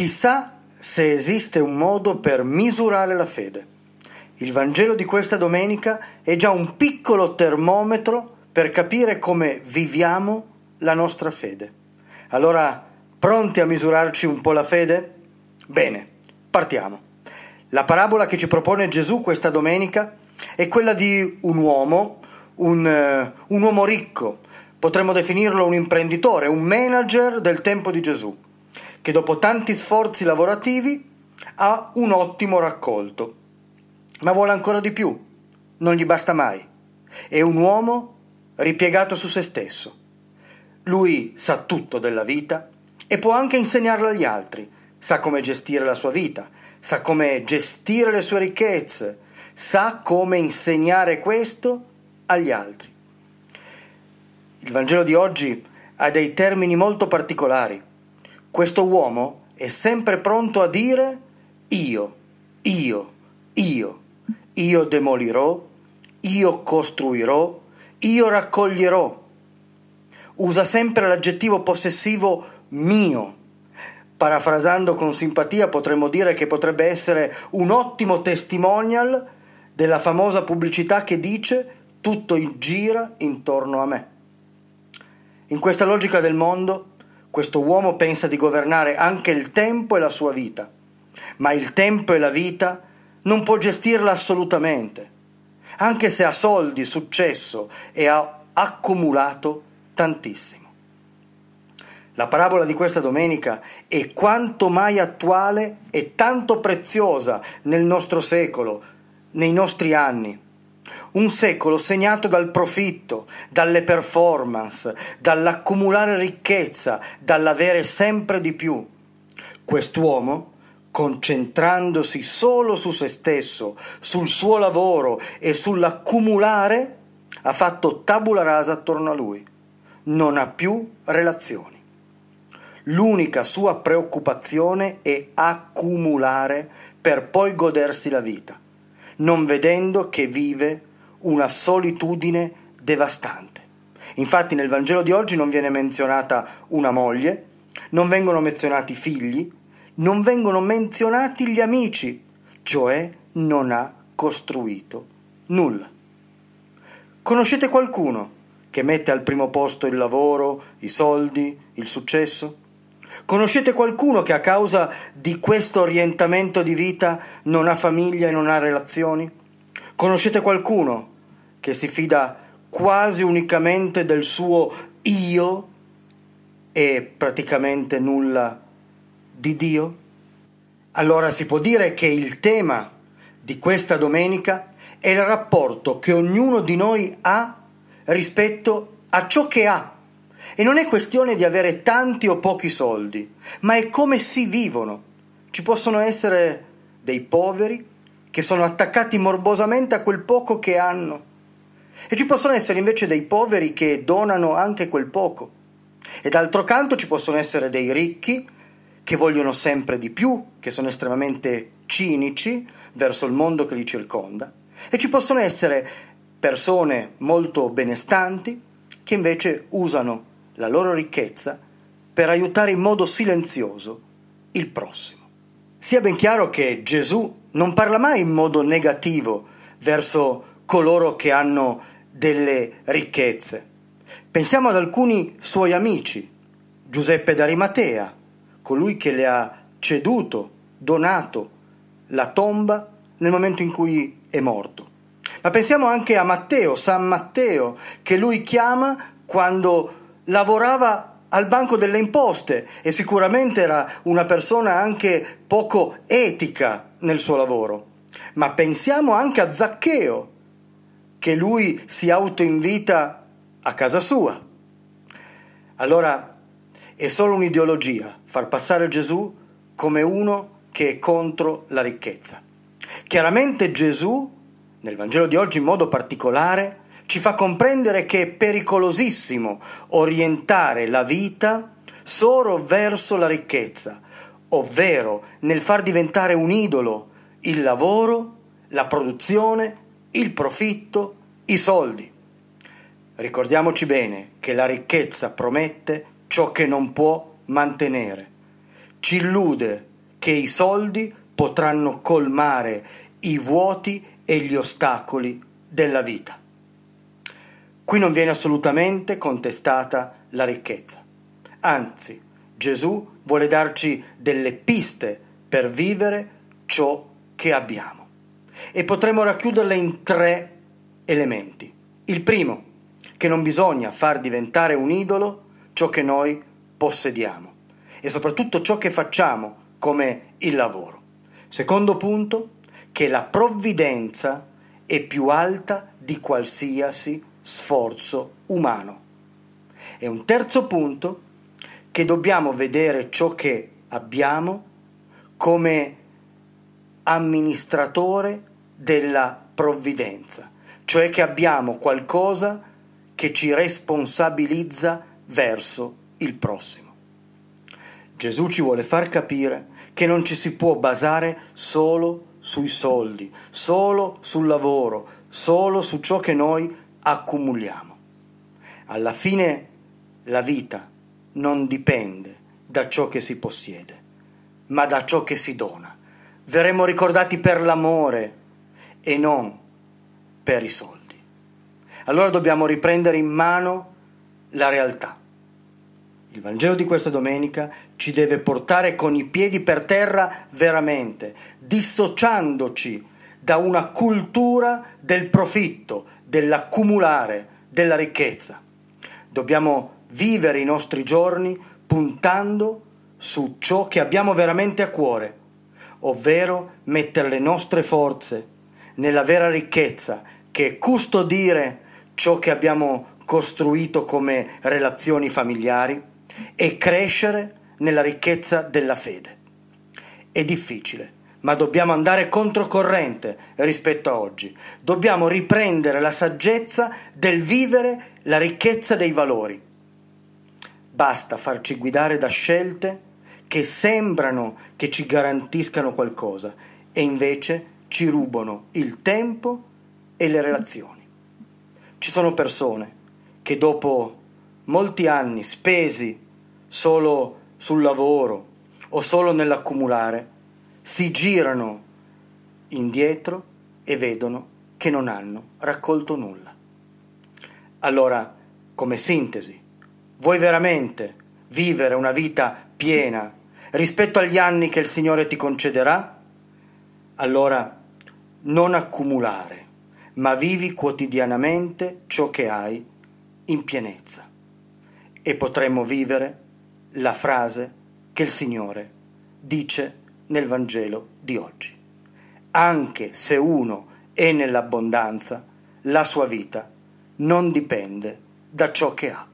Chissà se esiste un modo per misurare la fede. Il Vangelo di questa domenica è già un piccolo termometro per capire come viviamo la nostra fede. Allora, pronti a misurarci un po' la fede? Bene, partiamo. La parabola che ci propone Gesù questa domenica è quella di un uomo, un, eh, un uomo ricco, potremmo definirlo un imprenditore, un manager del tempo di Gesù che dopo tanti sforzi lavorativi ha un ottimo raccolto, ma vuole ancora di più, non gli basta mai. È un uomo ripiegato su se stesso. Lui sa tutto della vita e può anche insegnarla agli altri, sa come gestire la sua vita, sa come gestire le sue ricchezze, sa come insegnare questo agli altri. Il Vangelo di oggi ha dei termini molto particolari questo uomo è sempre pronto a dire io, io, io, io demolirò, io costruirò, io raccoglierò. Usa sempre l'aggettivo possessivo mio. Parafrasando con simpatia potremmo dire che potrebbe essere un ottimo testimonial della famosa pubblicità che dice tutto gira intorno a me. In questa logica del mondo questo uomo pensa di governare anche il tempo e la sua vita, ma il tempo e la vita non può gestirla assolutamente, anche se ha soldi, successo e ha accumulato tantissimo. La parabola di questa domenica è quanto mai attuale e tanto preziosa nel nostro secolo, nei nostri anni un secolo segnato dal profitto, dalle performance, dall'accumulare ricchezza, dall'avere sempre di più. Quest'uomo, concentrandosi solo su se stesso, sul suo lavoro e sull'accumulare, ha fatto tabula rasa attorno a lui. Non ha più relazioni. L'unica sua preoccupazione è accumulare per poi godersi la vita non vedendo che vive una solitudine devastante. Infatti nel Vangelo di oggi non viene menzionata una moglie, non vengono menzionati figli, non vengono menzionati gli amici, cioè non ha costruito nulla. Conoscete qualcuno che mette al primo posto il lavoro, i soldi, il successo? Conoscete qualcuno che a causa di questo orientamento di vita non ha famiglia e non ha relazioni? Conoscete qualcuno che si fida quasi unicamente del suo io e praticamente nulla di Dio? Allora si può dire che il tema di questa domenica è il rapporto che ognuno di noi ha rispetto a ciò che ha e non è questione di avere tanti o pochi soldi, ma è come si vivono. Ci possono essere dei poveri che sono attaccati morbosamente a quel poco che hanno. E ci possono essere invece dei poveri che donano anche quel poco. E d'altro canto ci possono essere dei ricchi che vogliono sempre di più, che sono estremamente cinici verso il mondo che li circonda. E ci possono essere persone molto benestanti che invece usano la loro ricchezza per aiutare in modo silenzioso il prossimo. Sia ben chiaro che Gesù non parla mai in modo negativo verso coloro che hanno delle ricchezze. Pensiamo ad alcuni suoi amici, Giuseppe d'Arimatea, colui che le ha ceduto, donato la tomba nel momento in cui è morto. Ma pensiamo anche a Matteo, San Matteo, che lui chiama quando lavorava al banco delle imposte e sicuramente era una persona anche poco etica nel suo lavoro. Ma pensiamo anche a Zaccheo, che lui si autoinvita a casa sua. Allora è solo un'ideologia far passare Gesù come uno che è contro la ricchezza. Chiaramente Gesù, nel Vangelo di oggi in modo particolare, ci fa comprendere che è pericolosissimo orientare la vita solo verso la ricchezza, ovvero nel far diventare un idolo il lavoro, la produzione, il profitto, i soldi. Ricordiamoci bene che la ricchezza promette ciò che non può mantenere. Ci illude che i soldi potranno colmare i vuoti e gli ostacoli della vita. Qui non viene assolutamente contestata la ricchezza. Anzi, Gesù vuole darci delle piste per vivere ciò che abbiamo. E potremmo racchiuderle in tre elementi. Il primo, che non bisogna far diventare un idolo ciò che noi possediamo e soprattutto ciò che facciamo come il lavoro. Secondo punto, che la provvidenza è più alta di qualsiasi sforzo umano. E un terzo punto, che dobbiamo vedere ciò che abbiamo come amministratore della provvidenza, cioè che abbiamo qualcosa che ci responsabilizza verso il prossimo. Gesù ci vuole far capire che non ci si può basare solo sui soldi, solo sul lavoro, solo su ciò che noi accumuliamo. Alla fine la vita non dipende da ciò che si possiede, ma da ciò che si dona. Verremo ricordati per l'amore e non per i soldi. Allora dobbiamo riprendere in mano la realtà. Il Vangelo di questa domenica ci deve portare con i piedi per terra veramente, dissociandoci da una cultura del profitto, dell'accumulare, della ricchezza. Dobbiamo vivere i nostri giorni puntando su ciò che abbiamo veramente a cuore, ovvero mettere le nostre forze nella vera ricchezza, che è custodire ciò che abbiamo costruito come relazioni familiari e crescere nella ricchezza della fede. È difficile ma dobbiamo andare controcorrente rispetto a oggi. Dobbiamo riprendere la saggezza del vivere la ricchezza dei valori. Basta farci guidare da scelte che sembrano che ci garantiscano qualcosa e invece ci rubano il tempo e le relazioni. Ci sono persone che dopo molti anni spesi solo sul lavoro o solo nell'accumulare, si girano indietro e vedono che non hanno raccolto nulla. Allora, come sintesi, vuoi veramente vivere una vita piena rispetto agli anni che il Signore ti concederà? Allora, non accumulare, ma vivi quotidianamente ciò che hai in pienezza. E potremmo vivere la frase che il Signore dice nel Vangelo di oggi. Anche se uno è nell'abbondanza, la sua vita non dipende da ciò che ha.